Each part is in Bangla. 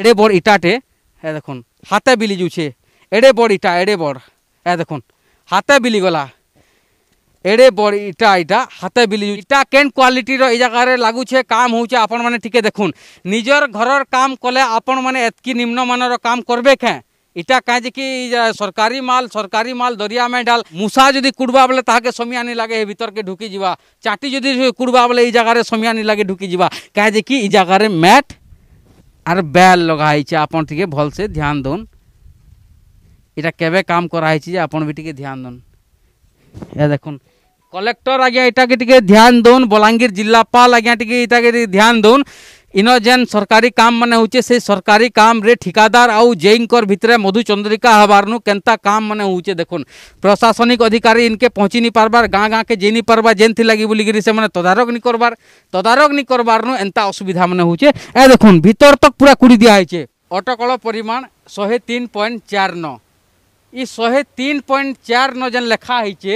এড়ে বড় ইটাটে হ্যাঁ দেখুন হাতে বিলি যুছে এড়ে বড় ইটা এড়ে বড় হ্যাঁ দেখুন হাতে বিলি গলা এড়ে বড় ইটা এটা হাতে বিলি ইটা কেন কোয়ালিটির এই জায়গায় লাগুছে কাম হচ্ছে আপন মানে ঠিক দেখুন নিজের ঘরের কাম কলে আপন মানে এতকি নিম্নমানর কাম করবে খেঁ এটা কাজে কি সরকারি মাল সরকারি মাল দরিয়া মে ডাল মুসা যদি কুড়বা বলে তাহাকে সমিয়ানি লাগে এই ভিতরকে ঢুকি যা চাটি যদি কুড়বা বলে এই জায়গায় সমিয়ানি লাগে ঢুকি যা কাজে কি এই জায়গায় ম্যাট আর ব্যাল লগা হয়েছে আপন টিকে ভালসে ধ্যান দন এটা কেবে কাম করা হয়েছে যে আপন বি টিকে ধ্যান দন এ দেখুন কলেক্টর আজ্ঞা এটাকে টিকে ধ্যান দন বলাঙ্গীর জিল্লাপাল আজ্ঞা টিকে এটাকে ধ্যান দন ইন যেন সরকারি কাম মানে হচ্ছে সেই সরকারি কামরে ঠিকাদার আউ জেইঙ্কর ভিতরে মধুচন্দ্রিকা হবার নু কেনতা কাম মানে হচ্ছে দেখুন প্রশাসনিক অধিকারী ইনকে পৌঁছি নি পারবার গাঁ গাঁকে যে নি পারবার যেন লাগি বলিকি সে তদারক নি করবার তদারক নি করবার নু এন্তা অসুবিধা মানে হচ্ছে এ দেখুন ভিতর তক পুরা কুড়ি দিয়া হয়েছে অটকল পরিমাণ শহে তিন পয়েন্ট চার ন ই শহে তিন পয়েন্ট চার ন যেন লেখা হয়েছে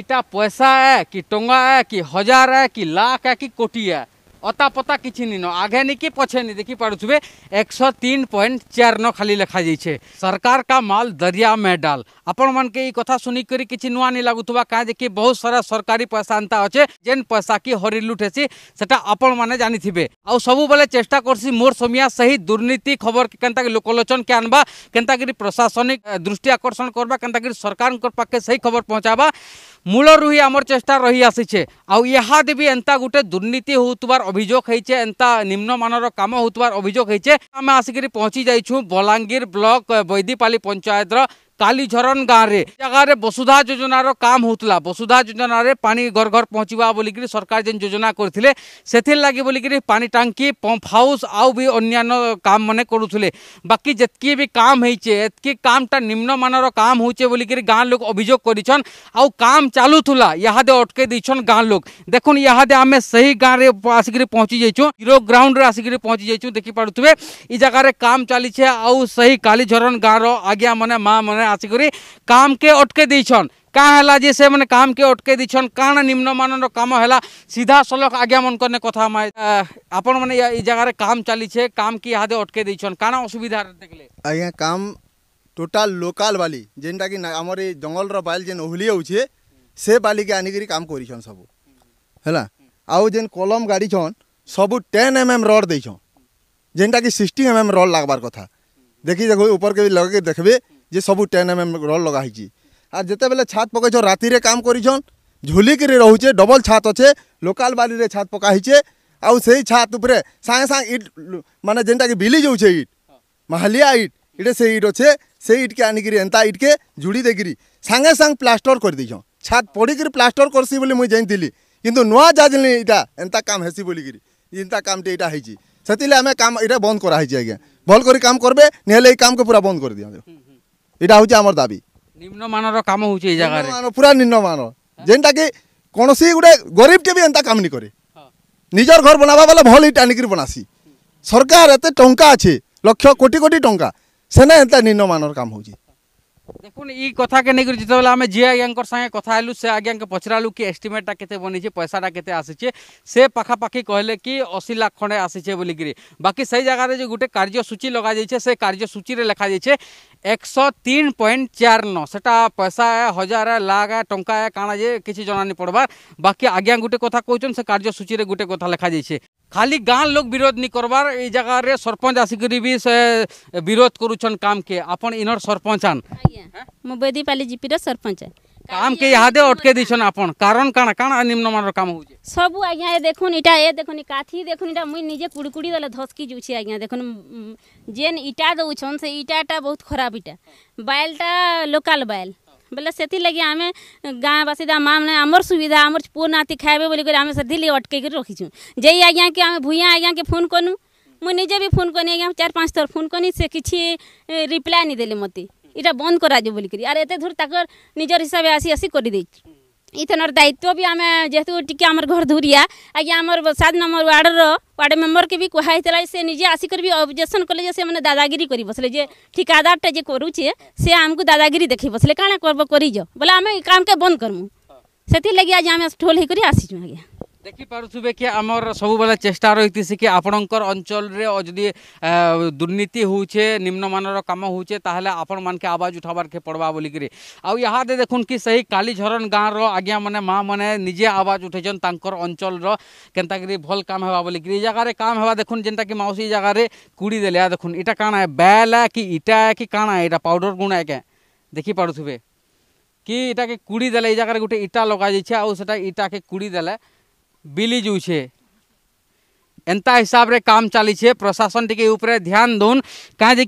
এটা পয়সা এ কি টঙ্গা এ কি হাজার এ কি লাখ এ কি কোটি এ অতাপতা কিছু নিন আগে নিকি পছে নি দেখি পারুবে একশো তিন পয়েন্ট চার ন খালি লেখা যাইছে সরকার কা মাল দরিয়া মে ডাল আপন মানকে এই কথা শুনিকি কিছু নূয়া নি লাগুবা কাঁ যে কি বহুত সারা সরকারি পয়সা এন্তা অছে যেন পয়সা কি হরি লুট হেসি সেটা আপন মানে জানিথিবে আউ সবুবেলে চেষ্টা করছি মোর সমিয়া সেই দুর্নীতি খবর কেনতা কি লোকলোচন কে আনবা কেনতা কি প্রশাসনিক দৃষ্টি আকর্ষণ করবা কেনতা কি সরকারঙ্কর পাখে সেই খবর পৌঁছাবা ମୂଳରୁ ହିଁ ଆମର ଚେଷ୍ଟା ରହି ଆସିଛେ ଆଉ ଇହାଦେ ବି ଏନ୍ତା ଗୋଟେ ଦୁର୍ନୀତି ହେଉଥିବାର ଅଭିଯୋଗ ହେଇଛେ ଏନ୍ତା ନିମ୍ନମାନର କାମ ହେଉଥିବାର ଅଭିଯୋଗ ହେଇଛେ ଆମେ ଆସିକିରି ପହଞ୍ଚି ଯାଇଛୁ ବଲାଙ୍ଗୀର ବ୍ଲକ ବୈଦିପାଲି ପଞ୍ଚାୟତର कालीझरन गाँव में जगह वसुधा योजनार काम होता वसुधा योजन पा घर घर पहुँचवा बोलिक सरकार जेन योजना करते से लगे बोलिक पानी टांगी पंप हाउस आउ भी अन्न्य काम मैंने करुले बाकी जितकी भी काम होती कामटा निम्न मानर काम हो बोलिक गाँव लोक अभोग कर आउ चलुला यहादे अटके गाँव लोक देख यहादे आम से ही गाँव में आसिक पहुँची जाइ हिरो ग्राउंड आसिक पहुँची जाइ देखिपे ये जगह काम चली आउ से ही कालीझरन गाँव रज्ञा मैंने माँ मैंने আসিকি কামকে অটকে দিয়েছন কাঁ হল যে সে মানে কামকে অটকে দিয়েছন কাণ নিম্নমানর কাম হল সিধা সলখ আজ্ঞা মনকনে কথা মাই আপন মানে এই জায়গায় কাম চালিছে কাম কি ইহাদে অটকে দিয়েছন কাণ অসুবিধা দেখলে আজ্ঞা কাম টোটাল লোকাল বালি যেটা কি আমার এই জঙ্গলর বালি যে ওহলি হচ্ছে সে বালিকে আনিকি কাম করছেন সবু হল আউ যে কলম গাড়িছন সবু টেন এম এম রড দিয়েছন যেটা কি সিক্সটিন এম এম রড লাগবার কথা দেখি দেখো উপরকে লগে দেখবে যে সবু টেন এম এম রড লগা হয়েছি আর যেতবে ছাদ পকাইছ রাতে কাম করছন ঝুলিকি রহুছে ডবল ছাদ অছে লোকাল বালিরে ছাদ পকা হয়েছে আউ সেই ছাদ উপরে সাং সাং ইট মানে যেটাকি বিলি যাচ্ছে ইট মাহালিয়া ইট এটা সেই ইট অছে সেই ইটকে আনিকি এটা ইটকে জুড়ি দেখিকি সাংে সাং প্লাস্টর করে দিয়েছ ছাদ পড়িকি প্লাস্টর করছি বলে মুই জানি কিন্তু নয় যা জানি এটা এন্তা কাম হেসি বলিকি যেটা কামটি এটা হয়েছি সেতিলে আমি কাম এটা বন্ধ করা হয়েছে আজ্ঞা ভাল করে কাম করবে নেহলে এই কামকে পুরা বন্ধ করে দিও এটা হচ্ছে আমার দাবি নিম্নমানর কাম হচ্ছে এই জায়গায় পুরা নিম্নমান যেটা কি কোণী গোটে গরিবটে বি এটা কাম নি করে নিজের ঘর বনাবা বলে ভল ইটা আনিকি বনাসি সরকার এত টঙ্কা আছে লক্ষ কোটি কোটি টঙ্কা সেনে এটা নিম্নমানর কাম হচ্ছে দেখুন এই কথাকে নিয়ে যেতবে আমি যে আজ্ঞাঙ্কর সঙ্গে কথা হলু সে আজ্ঞাকে পচারালু কি এস্টিমেটটা কেতে বনিছে পয়সাটা কেতে আসিছে সে পাখাপাখি কহলে কি অশি লাখ খণ্ডে আসিছে বলিকি বাকি সেই জায়গায় যে গোটে কার্যসূচী লগা যাইছে সে কার্যসূচী লেখা যাইছে একশো তিন পয়েন্ট চার ন সেটা পয়সা হজার লাখ টঙ্কা কাণা যে কিছু জনানি পড়বার বাকি আজ্ঞা গোটে কথা কৌছেন সে কার্যসূচী গোটে কথা লেখা যাইছে খালি গাঁ লোক বিরোধ নি করবার এই জায়গার সরপঞ্চ আসিকি বি সে বিরোধ করুছন কামকে আপন ইনর সরপঞ্চ আন মু বেদীপালি জিপির সরপঞ্চ काम के यहाँ दे उठ के दीशन आपन कारण कहाँ कहाँ निम्न मानो काम हो जाए सब आ गया ये देखो निटा ये देखो निकाथी देखो निटा मुझे निजे कुड़ी कुड़ी दल धोस की जूची आ देखो न जेन इटा दो उच्चन से इटा टा बहुत खराब इटा बैल टा लोकल बैल बोले से लगे आम गाँव बासी मामले आमर सुविधा आमर पु नाती खाए बोलकर आम से लगे अटके रखीछ जे आज्ञा के आम भूं आज्ञा के फोन कनु मुझे निजे भी फोन कनी आज चार पांच थर फोन कनी से किसी रिप्लाए नहीं दे मत इटा बंद कर बोलिकी आर एत दूर तक निजर हिसाब से आसी आसी कर इथनर दायित्व भी आम जेहतु टी आम घर दूरिया आज्ञा आम सात नंबर वार्डर वार्ड मेम्बर के भी कहा से निजे आसिकर भी अबजेक्शन कले मैंने दादागिरी कर बसले जे ठिकादारटे जे करुचे से आमको दादागिरी देख बसले क्या करब बोले आम काम के बंद करमु हाँ। से लगे आज आम ठोल होकर आसीचु आज ଦେଖିପାରୁଥିବେ କି ଆମର ସବୁବେଳେ ଚେଷ୍ଟା ରହିଥିସି କି ଆପଣଙ୍କର ଅଞ୍ଚଳରେ ଯଦି ଦୁର୍ନୀତି ହେଉଛେ ନିମ୍ନମାନର କାମ ହେଉଛେ ତାହେଲେ ଆପଣମାନକେ ଆବାଜ ଉଠାବାର୍କେ ପଡ଼ବା ବୋଲିକିରି ଆଉ ଇହାଦେ ଦେଖୁନ୍ କି ସେହି କାଲିଝରନ୍ ଗାଁର ଆଜ୍ଞାମାନେ ମାଆମାନେ ନିଜେ ଆବାଜ ଉଠେଇଛନ୍ ତାଙ୍କର ଅଞ୍ଚଳର କେନ୍ତାକିରି ଭଲ୍ କାମ ହେବା ବୋଲିକିରି ଏ ଜାଗାରେ କାମ ହେବା ଦେଖୁନ୍ ଯେନ୍ଟାକି ମାଉସୀ ଏ ଜାଗାରେ କୁଡ଼ି ଦେଲେ ଦେଖୁନ୍ ଇଟା କାଣା ବେଲା କି ଇଟା କି କାଣା ଏଇଟା ପାଉଡ଼ର ଗୁଣା ଏକା ଦେଖିପାରୁଥିବେ କି ଇଟାକେ କୁଡ଼ି ଦେଲେ ଏ ଜାଗାରେ ଗୋଟେ ଇଟା ଲଗାଯାଇଛି ଆଉ ସେଟା ଇଟାକେ କୁଡ଼ି ଦେଲେ બીલીજું છે एंता हिसाब से काम चली है प्रशासन टी ध्यान दून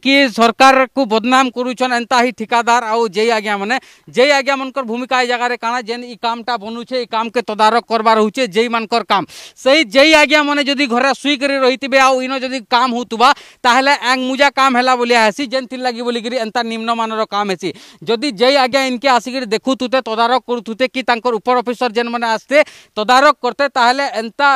कि सरकार को बदनाम करुचन एंता ही ठिकादार आउ जे आज्ञा मैंने जे आज्ञा मन भूमिका जगार कण जेन य कामटा बनुचे ये काम के तदारख करवा हूँ जेई मानक काम से जे आज्ञा मैंने जदि घर शुक्र रही थे आउ इन जदि काम होता एंग मुजा काम है बोलिया हैसी जेन लग बोलिकी एंता निम्न मान राम हैसी जदि जे आज्ञा इनके आसिक देखुते तदारख करुते कि ऊपर अफिसर जेन मैंने आसते तदारक करते एंता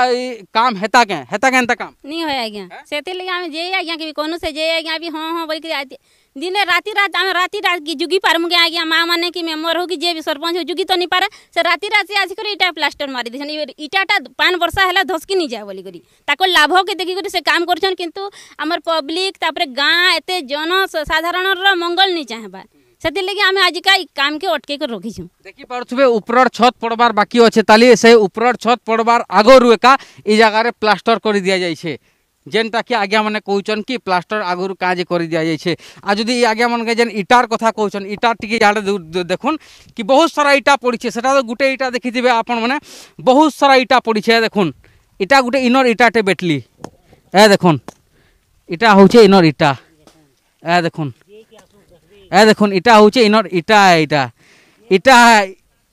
काम हेता क्या आगे तक काम नहीं होए आगे सेते लगे हम जे आगे कि कोनो से जे आगे अभी हां हां बोल के आती दिने राति रात हम राति रात की जुगी परमु के आगे मां माने कि मेमोर हो कि जे भी सरपंच हो जुगी तो नहीं पारे से रात रात से आज कर ईटा प्लास्टर मारी दिसन ईटाटा पान वर्षा हला धसकी नहीं जाए बोली करी ताको लाभ के देखी करी से काम करछन किंतु हमर पब्लिक तापर गां एते जन साधारण रो मंगल नहीं चाहेबा ସେଥିର୍ଲାଗି ଆମେ ଆଜିକା ଇ କାମ୍କେ ଅଟକେଇକି ରଖିଛୁ ଦେଖିପାରୁଥିବେ ଉପରର ଛତ୍ ପଡ଼ବାର ବାକି ଅଛେ ତାଲି ସେ ଉପରର ଛତ୍ ପଡ଼ବାର ଆଗରୁ ଏକା ଏ ଜାଗାରେ ପ୍ଲାଷ୍ଟର କରି ଦିଆଯାଇଛେ କି ଆଜ୍ଞାମାନେ କହୁଛନ୍ କି ପ୍ଲାଷ୍ଟର ଆଗରୁ କାଁଯେ କରି ଦିଆଯାଇଛେ ଆଉ ଯଦି ଇ ଆଜ୍ଞାମାନକେ ଯେନ୍ ଇଟାର କଥା କହୁଛନ୍ ଇଟା ଟିକେ ଇଆଡ଼େ ଦେଖୁନ୍ କି ବହୁତ ସାରା ଇଟା ପଡ଼ିଛେ ସେଟା ତ ଗୁଟେ ଇଟା ଦେଖିଥିବେ ଆପଣମାନେ ବହୁତ ସାରା ଇଟା ପଡ଼ିଛେ ଦେଖୁନ୍ ଇଟା ଗୁଟେ ଇନର ଇଟାଟେ ବେଟଲି ଏ ଦେଖୁନ୍ ଇଟା ହଉଛେ ଇନର ଇଟା ଏ ଦେଖୁନ୍ এ দেখুন এটা হচ্ছে ইনর এটা এটা এটা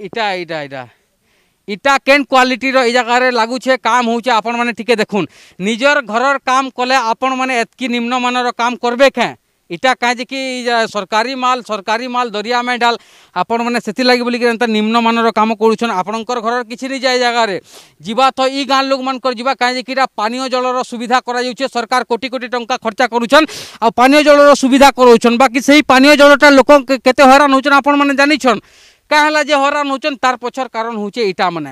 এটা এটা এটা ইটা কেন কোয়ালিটির এই জায়গায় লাগুছে কাম হচ্ছে আপন মানে টিকে দেখুন নিজের ঘরের কাম কলে আপন মানে এতকি নিম্নমানর কাম করবে কে ইটা কাজেকি সরকারি মাল সরকারি মাল দরিয়া মেডাল আপন মানে সেগে বলি এটা নিম্নমানর কাম করছেন আপনার ঘরের কিছু নেই যায় জায়গায় যা তো ই গাঁ লোক মানুষ যা কাজেকি এটা পানীয় জলর সুবিধা করা যাচ্ছে সরকার কোটি কোটি টঙ্কা খরচা করছেন আনীয় জলর সুবিধা করছেন বাকি সেই পানীয় জলটা লোক কেতে হইরাণ হচ্ছেন আপন মানে জানিছন কাঁ হল যে হইরাণ হচ্ছেন তার পছর কারণ হচ্ছে এটা মানে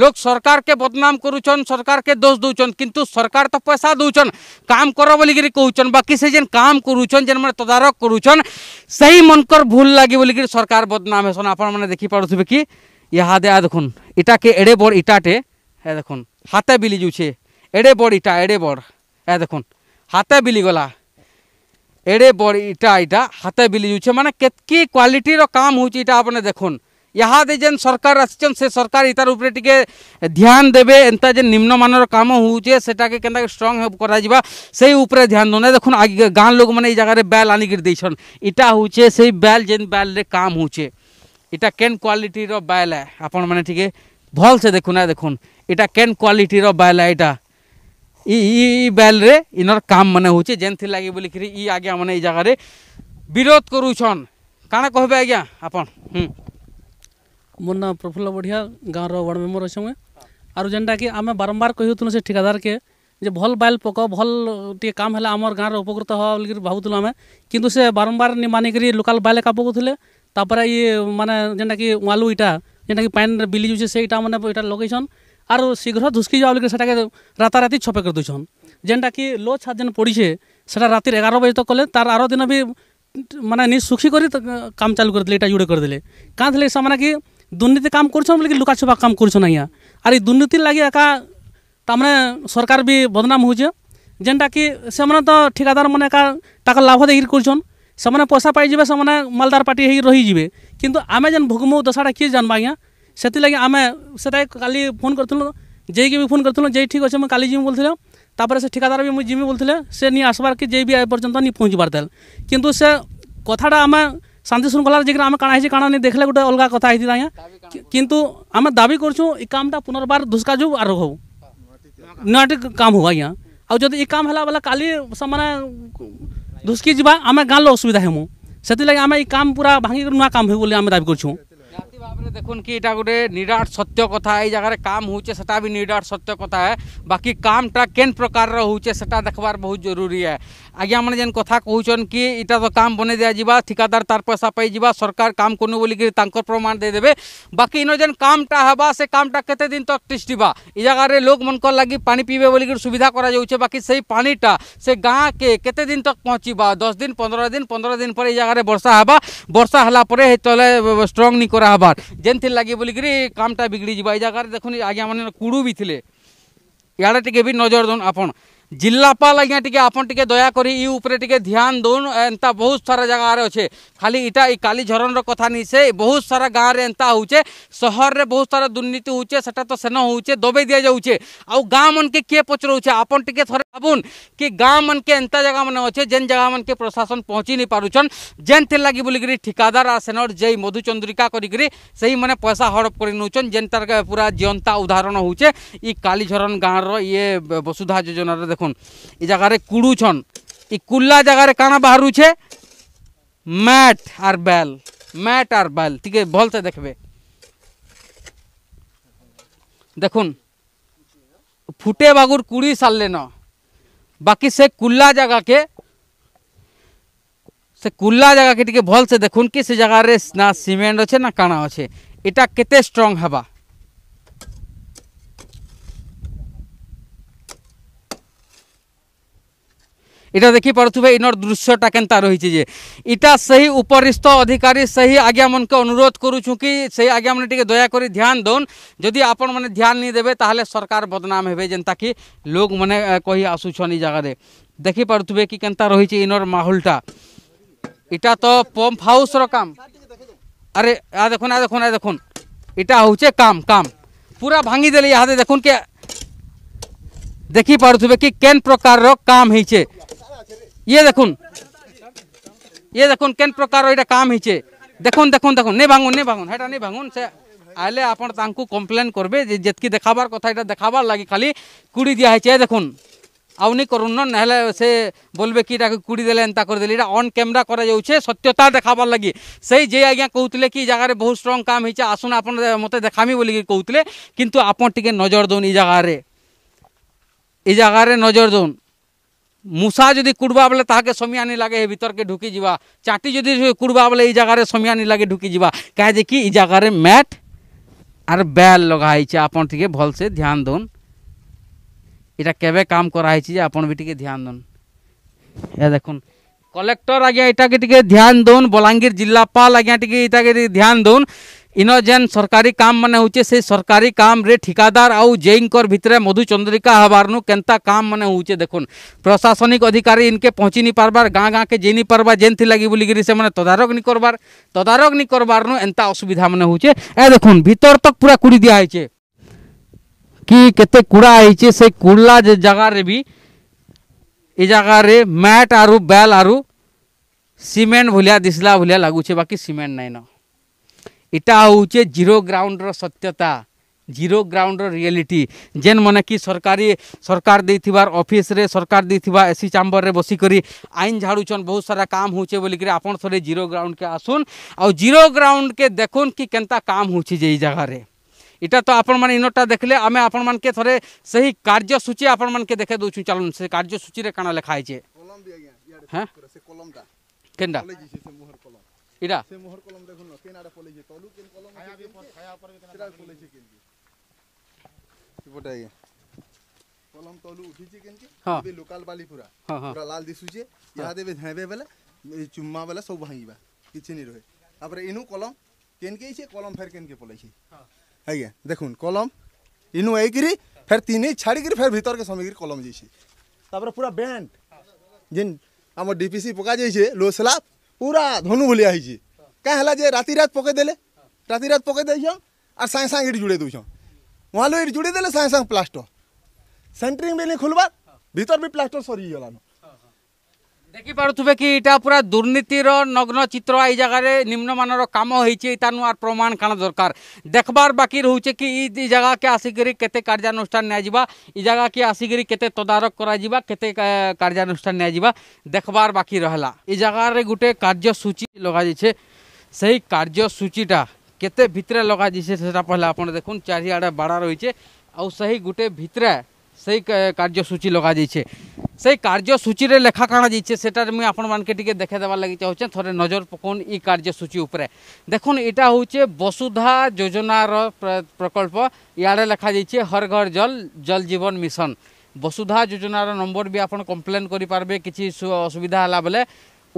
লোক সরকারকে বদনাম করুছন সরকারকে দোষ দৌছন কিন্তু সরকার তো পয়সা দৌছন কাম কর বলিকি কৌছন বাকি সে যেন কাম করুছন যেন মানে তদারক করুছন সেই মনকর ভুল লাগি বলিকি সরকার বদনাম হেসন আপন মানে দেখি পারুথিবে কি ইহাদে আ দেখুন ইটাকে এড়ে বড় ইটাটে হ্যাঁ দেখুন হাতে বিলি যাচ্ছে এড়ে বড় ইটা এড়ে বড় হ্যাঁ দেখুন হাতে বিলি গলা এড়ে বড় ইটা ইটা হাতে বিলি যাচ্ছে মানে কেতকি কোয়ালিটির কাম হচ্ছে এটা আপনি দেখুন ଇହାଦେ ଯେନ୍ ସରକାର ଆସିଛନ୍ ସେ ସରକାର ଇତାର ଉପରେ ଟିକେ ଧ୍ୟାନ ଦେବେ ଏନ୍ତା ଯେନ୍ ନିମ୍ନମାନର କାମ ହଉଛେ ସେଟାକେ କେନ୍ତାକେ ଷ୍ଟ୍ରଙ୍ଗ କରାଯିବା ସେଇ ଉପରେ ଧ୍ୟାନ ଦେଉନା ଦେଖୁନ୍ ଗାଁ ଲୋକମାନେ ଏଇ ଜାଗାରେ ବ୍ୟାଲ୍ ଆଣିକିରି ଦେଇଛନ୍ ଇଟା ହଉଛେ ସେଇ ବ୍ୟାଲ୍ ଯେନ୍ ବ୍ୟାଲ୍ରେ କାମ ହଉଛେ ଇଟା କେନ୍ କ୍ୱାଲିଟିର ବ୍ୟାଲ୍ ଏ ଆପଣମାନେ ଟିକେ ଭଲ୍ସେ ଦେଖୁନା ଦେଖୁନ୍ ଇଟା କେନ୍ କ୍ୱାଲିଟିର ବ୍ୟାଲ୍ ଏ ଇଟା ଇ ବ୍ୟାଲ୍ରେ ଇନର କାମ ମାନେ ହଉଛେ ଯେନ୍ଥିର୍ ଲାଗି ବୋଲିକିରି ଇ ଆଜ୍ଞା ମାନେ ଏଇ ଜାଗାରେ ବିରୋଧ କରୁଛନ୍ କାଣା କହିବେ ଆଜ୍ଞା ଆପଣ ହୁଁ মোর নাম প্রফুল্ল বঢ়িয়া গাঁর ওয়ার্ড মেম্বর অছে মুই আর যেনটাকি আমি বারম্বার কহিউলু সে ঠিকাদারকে যে ভল বাইল পক ভল টিকে কাম হলে আমার গাঁর উপকৃত হওয়া বলি ভাবুলু আমি কিন্তু সে বারম্বার মানিকি লোকাল বাইল একা পকাউলে তারপরে ই মানে যেনটাকি ওয়ালু ইটা যেনটাকি পাইনরে বিলি যাচ্ছে সেইটা মানে এটা লগাইছন আর শীঘ্র ধুসকি যাওয়া বলি সেটাকে রাতারাতি ছপে করে দিয়েছন যেনটাকি লো ছাদ যেন পড়িছে সেটা রাতের এগারো বাজে তো কলে তার আরও দিন বি মানে নিজ সুখী করে কাম চালু করে দিলে এটা জুড়ে করে দিলে কাঁ দিলে সে মানে কি দুর্নীতি কাম করছো বলে লুকাছুপা কাম করছো না ইয়া আর এই দুর্নীতি লাগি একা তারমানে সরকার বি বদনাম হচ্ছে যেটা কি সে তো ঠিকাদার মানে একা টাকা লাভ দেখি করছন সে পয়সা পাইযে সে মালদার পার্টি হয়ে রহিযে কিন্তু আমি যেন ভুগমু দশাটা কি জানবা আজ্ঞা ସେଥିଲାଗି ଆମେ ସେଟା କାଲି ଫୋନ୍ କରିଥିଲୁ ଜେଇକି ବି ଫୋନ୍ କରିଥିଲୁ ଜେଇ ଠିକ୍ ଅଛି ମୁଁ କାଲି ଯିମି ବୋଲିଥିଲେ ତାପରେ ସେ ଠିକାଦାର ବି ମୁଁ ଯିମି ବୋଲିଥିଲେ ସେ ନି ଆସବାର୍ କି ଜେଇ ବି ଏ ପର୍ଯ୍ୟନ୍ତ ନି ପହଞ୍ଚିବାର ଦେଲେ କିନ୍ତୁ ସେ କଥାଟା ଆମେ শান্তি সুর কলারে যে আমরা কানে আছে কানে নে দেখলে একটা আলাদা কথা আইতা কিন্তু আমরা দাবি করছি এই কামটা পুনরায় দুসকা যুব আর হবে নাট কাম হয় এখানে আর যদি এই কাম হলো মানে কালি সামনে দুসকি জিবা আমরা গাল অসুবিধা হমু সেটি লাগি আমরা এই কাম পুরা ভাঙি নো কাম হই বলি আমরা দাবি করছি জাতি 봐 দেখুন কি এটা গরে নিরার সত্য কথা এই জায়গায় কাম হচ্ছে সেটা ਵੀ নিরার সত্য কথা বাকি কামটা কোন প্রকার র হচ্ছে সেটা দেখবার বহুত জরুরি है আজ্ঞা মানে যেন কথা কৌছন কি এটা তো কাম বনে দিয়া যা ঠিকাদার তার পয়সা পাই যা সরকার কাম করু বলিকি তাঁর প্রমাণ দিয়ে দেবে বাকি ইন যেন কামটা হবা সে কামটা কত দিন তো টিষ্টিবা এই জায়গার লোক মনকর লাগি পানি পিবে বলিকি সুবিধা করা যাচ্ছে বাকি সেই পানিটা সে গাঁকে কত দিন তক পৌঁছিবা দশ দিন পনেরো দিন পনেরো দিন পরে এই জায়গার বর্ষা হবা বর্ষা হলা পরে সেই তলে স্ট্রং নি করা হবার যেনথির লাগি বলিকি কামটা বিগড়ি যা এই জায়গার দেখুন আজ্ঞা মানে কুড়ু বি ইয়াড়ে টিকি বি নজর দন আপন ଜିଲ୍ଲାପାଳ ଆଜ୍ଞା ଟିକେ ଆପଣ ଟିକେ ଦୟାକରି ଇ ଉପରେ ଟିକେ ଧ୍ୟାନ ଦଉନ୍ ଏନ୍ତା ବହୁତ ସାରା ଜାଗାରେ ଅଛେ ଖାଲି ଇଟା ଇ କାଲି ଝରଣର କଥା ନି ସେ ବହୁତ ସାରା ଗାଁରେ ଏନ୍ତା ହଉଛେ ସହରରେ ବହୁତ ସାରା ଦୁର୍ନୀତି ହଉଛେ ସେଟା ତ ସେନ ହଉଛେ ଦବେଇ ଦିଆଯାଉଛେ ଆଉ ଗାଁ ମନକେ କିଏ ପଚରଉଛେ ଆପଣ ଟିକେ ଥରେ ଭାବୁନ୍ କି ଗାଁମାନ୍କେ ଏନ୍ତା ଜାଗାମାନେ ଅଛେ ଯେନ୍ ଜାଗାମାନ୍କେ ପ୍ରଶାସନ ପହଞ୍ଚି ନେଇ ପାରୁଛନ୍ ଯେନ୍ଥିର୍ ଲାଗି ବୋଲିକିରି ଠିକାଦାର ସେନର୍ ଯେଇ ମଧୁଚନ୍ଦ୍ରିକା କରିକିରି ସେଇମାନେ ପଇସା ହଡ଼ପ କରି ନେଉଛନ୍ ଯେନ୍ତାର ପୁରା ଜିଅନ୍ତା ଉଦାହରଣ ହଉଛେ ଇ କାଲିଝରନ୍ ଗାଁର ଇଏ ବସୁଧା ଯୋଜନାରେ ଦେଖୁନ୍ ଇ ଜାଗାରେ କୁଡ଼ୁଛନ୍ ଇ କୁଲା ଜାଗାରେ କାଣା ବାହାରୁଛେ ମ୍ୟାଟ୍ ଆର୍ ବେଲ୍ ମ୍ୟାଟ୍ ଆର୍ বাল ଟିକେ ভলসে ଦେଖ୍ବେ ଦେଖୁନ୍ ଫୁଟେ ବାଗୁର୍ କୁଡ଼ି সারলে बाकी से कुल्ला जगह के से कुल्ला जगह के टिके भल से देखुन कि से जगार ना सीमेंट अच्छे ना काना अच्छे এটা কেতে স্ট্রং হবা এটা ଦେଖିପାରୁଥିବେ ଇନର ଦୃଶ୍ୟଟା କେନ୍ତା ରହିଛି ଯେ ଇଟା ସେହି ଉପରିସ୍ଥ ଅଧିକାରୀ ସେହି ଆଜ୍ଞାମାନକେ ଅନୁରୋଧ କରୁଛୁ କି ସେହି ଆଜ୍ଞାମାନେ ଟିକେ ଦୟାକରି ଧ୍ୟାନ ଦଉନ୍ ଯଦି ଆପଣମାନେ ଧ୍ୟାନ ନି ଦେବେ ତାହେଲେ ସରକାର ବଦନାମ ହେବେ ଯେନ୍ତାକି ଲୋକମାନେ କହି ଆସୁଛନ୍ ଇ ଜାଗାରେ ଦେଖିପାରୁଥିବେ କି କେନ୍ତା ରହିଛି ଇନର ମାହୋଲଟା ଇଟା ତ ପମ୍ପ ହାଉସ୍ର କାମ ଆରେ ଆ ଦେଖୁନ୍ ଆ ଦେଖୁନ୍ ଆ ଦେଖୁନ୍ ଇଟା ହଉଛେ କାମ କାମ ପୁରା ଭାଙ୍ଗିଦେଲେ ଇହାଦେ ଦେଖୁନ୍ କେ ଦେଖିପାରୁଥିବେ କି କେନ୍ ପ୍ରକାରର କାମ ହେଇଛେ ইয়ে দেখুন ইয়ে দেখুন কেন প্রকার এটা কাম হয়েছে দেখুন দেখুন দেখুন নে ভাঙুন নে ভাঙুন হ্যাঁ নে ভাঙুন সে আইলে আপনার তাঁকু কমপ্লেন করবে যে যেতকি দেখাবার কথা এটা দেখাবার লাগে খালি কুড়ি দিয়া হয়েছে দেখুন আউনি করুন না নাহলে সে বলবে কি এটাকে কুড়ি দেলে এন্তা করে দিলে এটা অন ক্যামেরা করা যাচ্ছে সত্যতা দেখাবার লাগে সেই যে আজ্ঞা কৌলে কি জায়গায় বহু স্ট্রং কাম হয়েছে আসুন আপনার মতো দেখামি বলি কৌলে কিন্তু আপনার টিকে নজর দৌন এই জায়গায় এই জায়গায় নজর দৌন মূষা যদি কুড়বা বেলে তাহাকে সমিয়ানি লাগে এ ভিতরকে ঢুকি যা চাটি যদি কুড়বা বলে এই জায়গায় সমিয়ানি লাগে ঢুকি যা কাজে কি এই জায়গায় ম্যাট আর বেল লগা হয়েছে আপন টিকে ভালসে ধ্যান দন এটা কেবে কাম করা হয়েছে যে আপন বি টিকে ধ্যান দন এ দেখুন কলেক্টর আজ্ঞা এটাকে টিকে ধ্যান দন বলাঙ্গীর জিলাপাল আজ্ঞা টিকে এটাকে ধ্যান দন इन जेन सरकारी काम मान होचे से सरकारी काम रे ठिकादार आउ जेईकर भितर मधुचंद्रिका हबारनु के काम मान होचे देखुन प्रशासनिक अधिकारी इनके पहुँची नहीं पार्बार गाँ गाँ के जे नहीं पार्बार जेन थी लगी बोलिकी से तदारक नहीं करबार तदारक नहीं करबार नु एंता असुविधा मान होचे ए देखुन भितर तक पूरा कूड़ी दिहे कि केते कूड़ा आई से कूड़ला जगार भी ये जगार मैट आरु बैल आरु सीमेंट भुलिया दिसला भुलिया लगुचे बाकी सीमेंट नहीं ना इटा हूँ जीरो ग्राउंड सत्यता जीरो ग्राउंड रियलिटी जेन मन कि सरकारी सरकार दे ऑफिस रे सरकार दे एसी चैंबर रे करी आईन झाड़ून बहुत सारा काम हो बोल आपण थोड़े जीरो ग्राउंड के आसुन आउ जीरो ग्राउंड के देखुन कि केन्ता काम हो जे जगार इटा तो आपण मैंने इनटा देखले आम आपण मन के से ही कार्यसूची आपण मन के देखे दूचू चलून कार्यसूची कण लिखाई है এটা সে মোহর কলম দেখুন না কেনাটা পলেছে তলু কেন কলম খায়া বি পর খায়া পর কেন সেটা পলেছে কেন কি পটাই কলম তলু উঠিছে কেন কি বি লোকাল বালি পুরা পুরা লাল দিসুছে ইয়া দেবে ধাইবে বেলে চুম্মা বেলে সব ভাঙিবা কিছু নি রহে তারপরে ইনু কলম কেন কে ইছে কলম ফের কেন কে পলেছে আজ্ঞা দেখুন কলম ইনু এইকিরি ফের তিনে ছাড়িকিরি ফের ভিতরকে সমিকিরি কলম যাইছে তারপরে পুরা ব্যান্ড যেন আমার ডিপিসি পকা যাইছে লো স্ল্যাব ପୁରା ଧନୁ ଭଳିଆ ହେଇଛି କାଁ ହେଲା ଯେ ରାତି ରାତ ପକେଇ ଦେଲେ ରାତି ରାତ ପକେଇ ଦେଇଛନ୍ ଆର୍ ସାଙ୍ଗେ ସାଙ୍ଗେ ଏଠି ଯୁଡ଼େଇ ଦେଉଛନ୍ ମହାଲୁ ଏଠି ଯୁଡ଼େଇ ଦେଲେ ସାଙ୍ଗେ ସାଙ୍ଗେ ପ୍ଲାଷ୍ଟର ସେଣ୍ଟ୍ରିଂ ବି ନେଇ ଖୋଲବାର୍ ଭିତର ବି ପ୍ଲାଷ୍ଟର ସରିଗଲାନ দেখিপারে কি এটা পুরা দুর্নীতির নগ্ন চিত্র এই জায়গায় নিম্নমানর কাম হয়েছে এটা নু আর প্রমাণ কাণ দরকার দেখবার বাকি রয়েছে কি এই জায়গাকে আসিকি কেতে কার্যানুষ্ঠান নিয়ে এই জায়গাকে আসিকি কেতে তদারক করা কেতে কার্যানুষ্ঠান নিয়ে দেখবার বাকি রহলা এই জায়গার গোটে কার্যসূচী লগা যাইছে সেই কার্যসূচীটা কেতে ভিতরে লগা যাইছে সেটা পহলে আপনার দেখুন চারিআড়ে বাড়া রয়েছে আউ সেই গোটে ভিতরে সেই কার্যসূচী লগা যাইছে সেই কার্যসূচী লেখা কাଣା যাইছে সেটার আমি আপনার টিকি দেখে দেওয়ার লাগে চাহছে থরে নজর পকাউন ই কার্যসূচী উপরে দেখুন এটা হচ্ছে বসুধা যোজনার প্রকল্প ইয়াড়ে লেখা যাইছে হর ঘর জল জল জীবন মিশন বসুধা যোজনার নম্বর বি আপনার কমপ্লেন করে পারবে কিছু অসুবিধা হলা বলে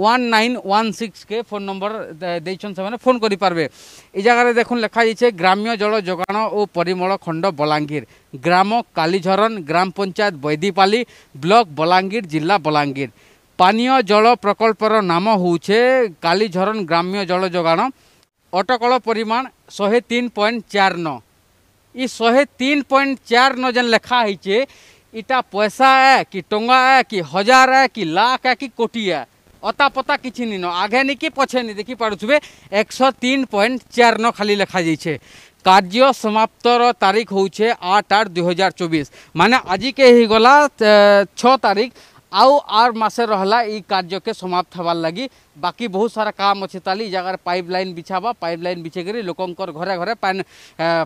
ওয়ান নাইন ওয়ান সিক্সকে ফোন নম্বর দিয়েছেন সে ফোন করে পারবে এই জায়গায় দেখুন লেখা যাইছে গ্রাম্য জল যোগাণ ও পরিমল খণ্ড বলাঙ্গীর গ্রাম কালীঝরণ গ্রাম পঞ্চায়েত বৈদিপালি ব্লক বলাঙ্গীর জেলা বলাঙ্গীর পানীয় জল প্রকল্পর নাম হচ্ছে কালীঝরণ গ্রাম্য জল যোগাণ অটকল পরিমাণ শহে তিন পয়েন্ট চার ন ই শহে তিন পয়েন্ট চার ন যেন লেখা হয়েছে এটা পয়সা এ কি টঙ্গা এ কি হাজার এ কি লাখ এ কি কোটি এ অতাপতা কিছু নিন আগে নি কি পছে নি দেখি পাড়ুবে একশো তিন পয়েন্ট চার ন খালি লেখা যাইছে কার্য সমাপ্তর তারিখ হচ্ছে আট আট দুই হাজার চব্বিশ মানে আজিকে হয়েগলা ছ তারিখ আউ আর মাসে রহলা এই কার্যকে সমাপ্ত হবার লাগি বাকি বহু সারা কাম অছে তালি জায়গার পাইপ লাইন বিছাবা পাইপ লাইন বিছে করে লোকঙ্কর ঘরে ঘরে প্যান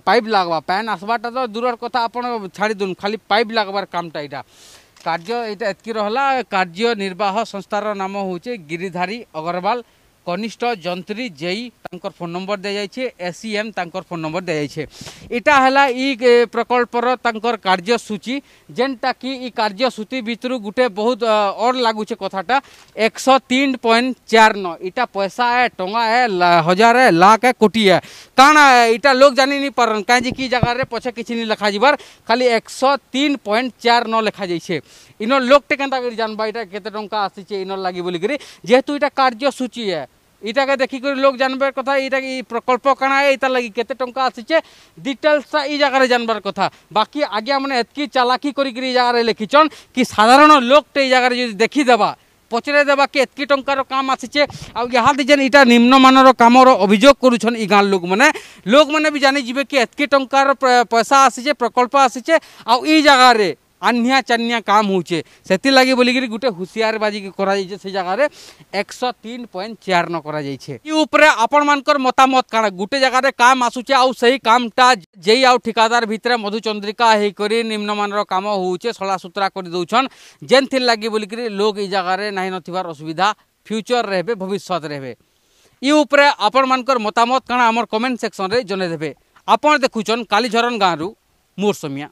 পাইপ লাগবা প্যান আসবাটা তো দূরের কথা আপনার ছাড়ি দিন খালি পাইপ লাগবার কামটা এটা କାର୍ଯ୍ୟ ଏଇଟା ଏତିକି ରହିଲା କାର୍ଯ୍ୟ ନିର୍ବାହ ସଂସ୍ଥାର ନାମ ହେଉଛି ଗିରିଧାରୀ ଅଗରୱାଲ কনিষ্ঠ যন্ত্রী জেই তাঁর ফোন নম্বর দিয়ে যাই এসিএম তাঁর ফোন নম্বর দিয়ে যাই এটা হল ই প্রকল্পর তাঁর কার্যসূচী যেটা কি ই কার্যসূচী ভিতর গোটে বহু অর লাগুছে কথাটা একশো তিন পয়েন্ট চার ন এটা পয়সা এ টঙ্গা এ হাজার এ লাখ এ কোটি এ কারণ এটা লোক জানি নি পারন কাজে কি জায়গার পছে কিছু নি লেখা যাবার খালি একশো তিন পয়েন্ট চার ন লেখা যাইছে ইনর লোকটে কেনা করে জানবা এটা কত টঙ্কা আসিছে ইনর লাগি বলি যেহেতু এটা কার্যসূচী এ এটাকে দেখি করে লোক জানবার কথা এইটা এই প্রকল্প কানা এইটার লাগি কেতে টঙ্কা আসিছে ডিটেলসটা এই জায়গায় জানবার কথা বাকি আগে মানে এতকি চালাকি করি এই জায়গায় লিখিছন কি সাধারণ লোকটা এই জায়গায় যদি দেখি দেবা পচরে দেবা কি এতকি টঙ্কার কাম আসিছে আহাদি যেন এটা নিম্নমানর কামর অভিযোগ করুছন এই গাঁর লোক মানে লোক মানে বি জানি যাবে কি এতকি টঙ্কার পয়সা আসিছে প্রকল্প আসিছে আই জায়গায় আহ্নিয়া চান্নিয়া কাম হচ্ছে সেগি বলিকি গোটে হুঁশিয়ার বাজিকি করা যাইছে সে জায়গায় একশো তিন পয়েন্ট চার ন করা যাইছে ই উপরে আপনার মতামত কাণ গোটে জায়গায় কাম আসুছে আউ সেই কামটা যেই আউ ঠিকাদার ভিতরে মধুচন্দ্রিকা হয়েকরি নিম্নমানর কাম হচ্ছে সলাসুতরা করে দৌছন যেনথির লাগি বলিকি লোক এই জায়গায় নাই নথিবার অসুবিধা ফ্যুচর রহবে ভবিষ্যৎ রহবে ই উপরে আপনার মতামত কাণ আমার কমেন্ট সেকশনরে জনাই দেবে আপনার দেখুছেন কালীঝরন গাঁরু মোর সোমিয়া